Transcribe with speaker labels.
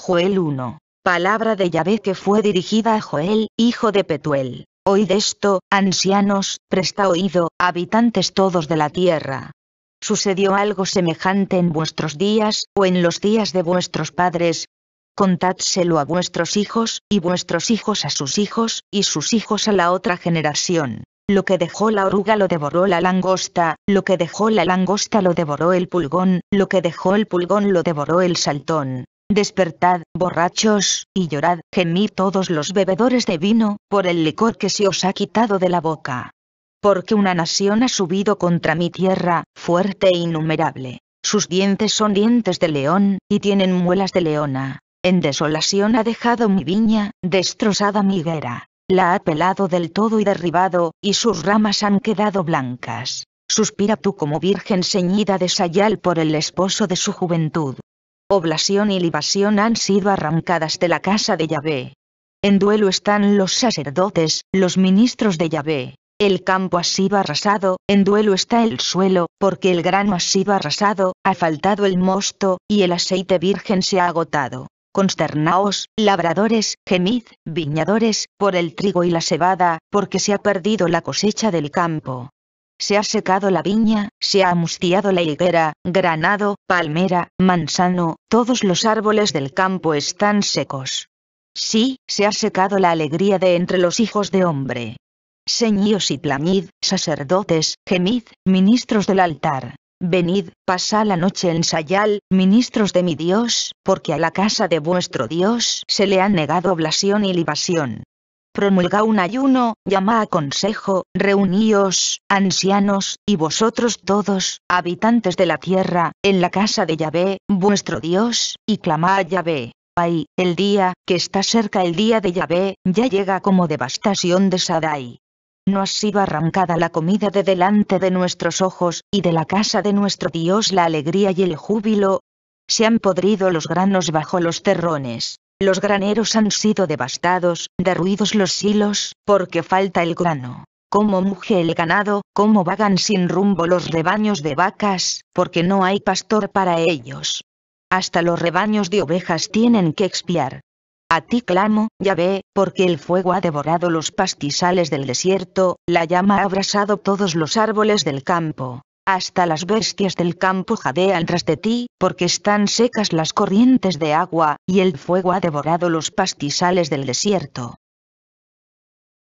Speaker 1: Joel 1. Palabra de Yahvé que fue dirigida a Joel, hijo de Petuel. Oíd esto, ancianos, presta oído, habitantes todos de la tierra. ¿Sucedió algo semejante en vuestros días, o en los días de vuestros padres? Contádselo a vuestros hijos, y vuestros hijos a sus hijos, y sus hijos a la otra generación. Lo que dejó la oruga lo devoró la langosta, lo que dejó la langosta lo devoró el pulgón, lo que dejó el pulgón lo devoró el saltón, Despertad, borrachos, y llorad, gemid todos los bebedores de vino, por el licor que se os ha quitado de la boca. Porque una nación ha subido contra mi tierra, fuerte e innumerable. Sus dientes son dientes de león, y tienen muelas de leona. En desolación ha dejado mi viña, destrozada mi higuera. La ha pelado del todo y derribado, y sus ramas han quedado blancas. Suspira tú como virgen ceñida de sayal por el esposo de su juventud oblación y libación han sido arrancadas de la casa de Yahvé. En duelo están los sacerdotes, los ministros de Yahvé. El campo ha sido arrasado, en duelo está el suelo, porque el grano ha sido arrasado, ha faltado el mosto, y el aceite virgen se ha agotado. Consternaos, labradores, gemid, viñadores, por el trigo y la cebada, porque se ha perdido la cosecha del campo se ha secado la viña, se ha amustiado la higuera, granado, palmera, manzano, todos los árboles del campo están secos. Sí, se ha secado la alegría de entre los hijos de hombre. Señíos y plamid, sacerdotes, gemid, ministros del altar. Venid, pasad la noche en Sayal, ministros de mi Dios, porque a la casa de vuestro Dios se le han negado oblación y libación promulga un ayuno, llama a consejo, reuníos, ancianos, y vosotros todos, habitantes de la tierra, en la casa de Yahvé, vuestro Dios, y clama a Yahvé. Ay, el día, que está cerca el día de Yahvé, ya llega como devastación de Sadai. No ha sido arrancada la comida de delante de nuestros ojos, y de la casa de nuestro Dios la alegría y el júbilo. Se han podrido los granos bajo los terrones. Los graneros han sido devastados, derruidos los silos, porque falta el grano. Cómo muge el ganado, cómo vagan sin rumbo los rebaños de vacas, porque no hay pastor para ellos. Hasta los rebaños de ovejas tienen que expiar. A ti clamo, ya ve, porque el fuego ha devorado los pastizales del desierto, la llama ha abrasado todos los árboles del campo, hasta las bestias del campo jadean tras de ti, porque están secas las corrientes de agua, y el fuego ha devorado los pastizales del desierto.